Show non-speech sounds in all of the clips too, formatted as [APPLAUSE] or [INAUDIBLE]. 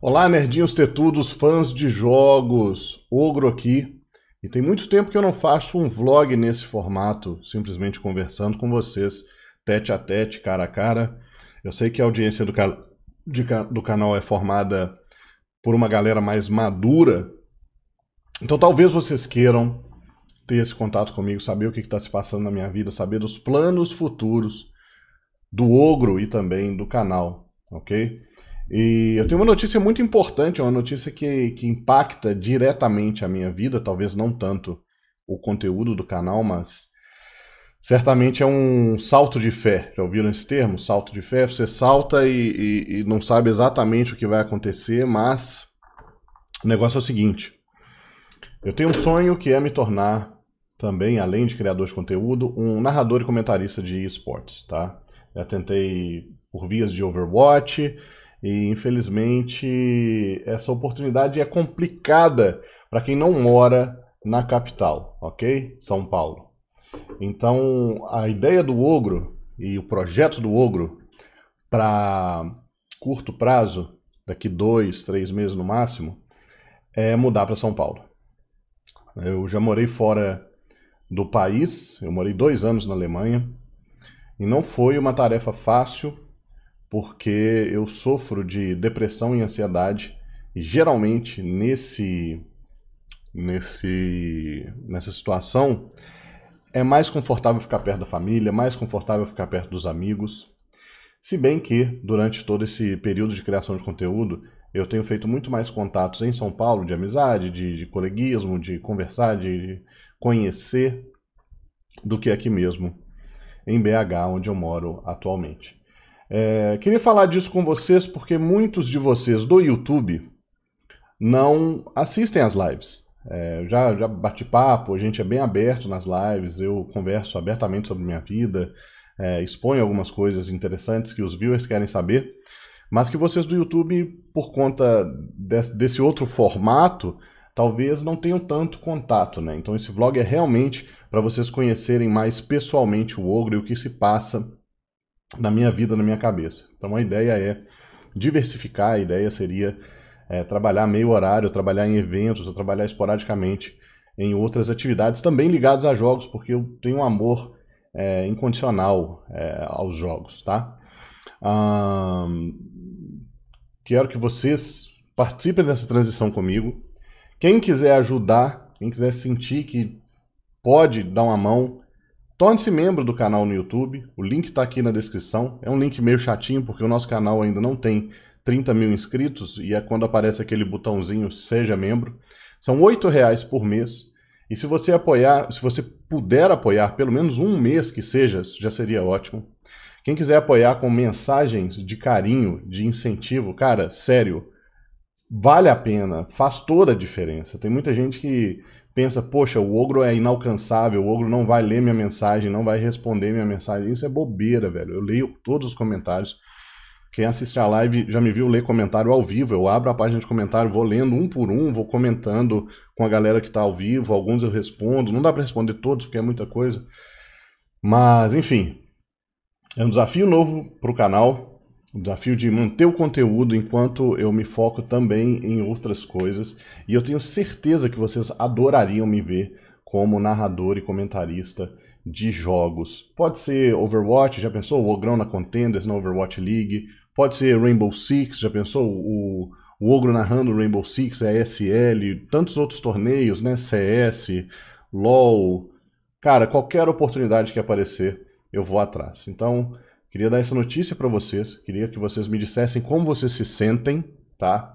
Olá, nerdinhos tetudos, fãs de jogos, Ogro aqui. E tem muito tempo que eu não faço um vlog nesse formato, simplesmente conversando com vocês, tete a tete, cara a cara. Eu sei que a audiência do, de... do canal é formada por uma galera mais madura, então talvez vocês queiram ter esse contato comigo, saber o que está se passando na minha vida, saber dos planos futuros do Ogro e também do canal, ok? E eu tenho uma notícia muito importante, é uma notícia que, que impacta diretamente a minha vida, talvez não tanto o conteúdo do canal, mas certamente é um salto de fé. Já ouviram esse termo? Salto de fé? Você salta e, e, e não sabe exatamente o que vai acontecer, mas o negócio é o seguinte: eu tenho um sonho que é me tornar também, além de criador de conteúdo, um narrador e comentarista de esportes, tá? Já tentei por vias de Overwatch e infelizmente essa oportunidade é complicada para quem não mora na capital, ok? São Paulo. Então a ideia do Ogro e o projeto do Ogro para curto prazo, daqui dois, três meses no máximo, é mudar para São Paulo. Eu já morei fora do país, eu morei dois anos na Alemanha e não foi uma tarefa fácil porque eu sofro de depressão e ansiedade e geralmente nesse nesse nessa situação é mais confortável ficar perto da família, é mais confortável ficar perto dos amigos. Se bem que durante todo esse período de criação de conteúdo, eu tenho feito muito mais contatos em São Paulo de amizade, de, de coleguismo, de conversar, de conhecer do que aqui mesmo em BH, onde eu moro atualmente. É, queria falar disso com vocês porque muitos de vocês do YouTube não assistem às lives. É, já, já bate papo, a gente é bem aberto nas lives, eu converso abertamente sobre minha vida, é, exponho algumas coisas interessantes que os viewers querem saber, mas que vocês do YouTube, por conta desse, desse outro formato, talvez não tenham tanto contato, né? Então esse vlog é realmente para vocês conhecerem mais pessoalmente o Ogro e o que se passa na minha vida, na minha cabeça. Então a ideia é diversificar, a ideia seria é, trabalhar meio horário, trabalhar em eventos, ou trabalhar esporadicamente em outras atividades também ligadas a jogos, porque eu tenho um amor é, incondicional é, aos jogos, tá? quero que vocês participem dessa transição comigo. Quem quiser ajudar, quem quiser sentir que pode dar uma mão, Torne-se membro do canal no YouTube, o link está aqui na descrição. É um link meio chatinho porque o nosso canal ainda não tem 30 mil inscritos e é quando aparece aquele botãozinho Seja Membro. São R$ reais por mês. E se você apoiar, se você puder apoiar pelo menos um mês que seja, já seria ótimo. Quem quiser apoiar com mensagens de carinho, de incentivo, cara, sério, vale a pena, faz toda a diferença. Tem muita gente que pensa, poxa, o ogro é inalcançável, o ogro não vai ler minha mensagem, não vai responder minha mensagem. Isso é bobeira, velho. Eu leio todos os comentários. Quem assiste a live já me viu ler comentário ao vivo. Eu abro a página de comentário, vou lendo um por um, vou comentando com a galera que está ao vivo. Alguns eu respondo. Não dá para responder todos porque é muita coisa. Mas, enfim, é um desafio novo para o canal o desafio de manter o conteúdo enquanto eu me foco também em outras coisas. E eu tenho certeza que vocês adorariam me ver como narrador e comentarista de jogos. Pode ser Overwatch, já pensou? O Ogrão na Contenders, na Overwatch League. Pode ser Rainbow Six, já pensou? O, o Ogro narrando Rainbow Six, a tantos outros torneios, né? CS, LoL. Cara, qualquer oportunidade que aparecer, eu vou atrás. Então, Queria dar essa notícia para vocês, queria que vocês me dissessem como vocês se sentem, tá?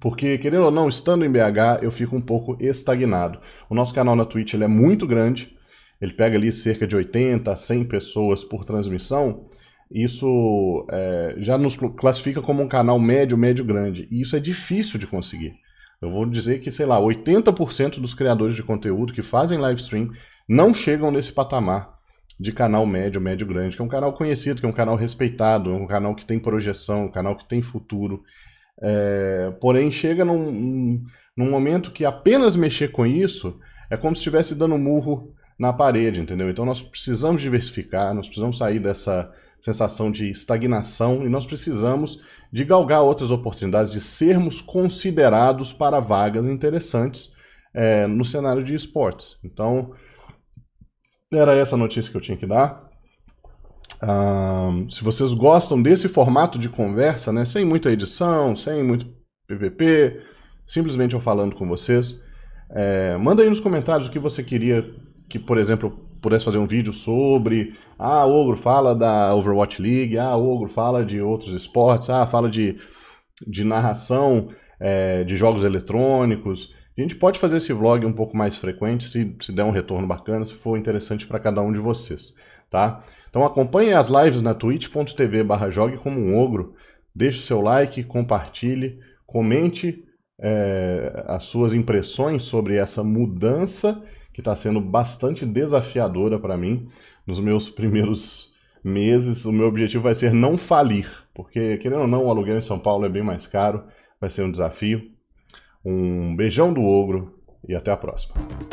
Porque, querendo ou não, estando em BH, eu fico um pouco estagnado. O nosso canal na Twitch ele é muito grande, ele pega ali cerca de 80 a 100 pessoas por transmissão. Isso é, já nos classifica como um canal médio, médio grande. E isso é difícil de conseguir. Eu vou dizer que, sei lá, 80% dos criadores de conteúdo que fazem live stream não chegam nesse patamar de canal médio, médio grande, que é um canal conhecido, que é um canal respeitado, um canal que tem projeção, um canal que tem futuro. É, porém, chega num, num momento que apenas mexer com isso é como se estivesse dando murro na parede, entendeu? Então nós precisamos diversificar, nós precisamos sair dessa sensação de estagnação e nós precisamos de galgar outras oportunidades, de sermos considerados para vagas interessantes é, no cenário de esportes. Então, era essa a notícia que eu tinha que dar. se vocês gostam desse formato de conversa, né, sem muita edição, sem muito PVP, simplesmente eu falando com vocês, é, manda aí nos comentários o que você queria que, por exemplo, pudesse fazer um vídeo sobre. Ah, Ogro fala da Overwatch League, ah, Ogro fala de outros esportes, ah, fala de, de narração é, de jogos eletrônicos. A gente pode fazer esse vlog um pouco mais frequente, se, se der um retorno bacana, se for interessante para cada um de vocês, tá? Então acompanhe as lives na twitch.tv barra jogue como um ogro, deixe o seu like, compartilhe, comente é, as suas impressões sobre essa mudança que está sendo bastante desafiadora para mim nos meus [LAUGHS] primeiros meses. O meu objetivo vai ser não falir, porque querendo ou não, o aluguel em São Paulo é bem mais caro, vai ser um desafio um beijão do ogro e até a próxima.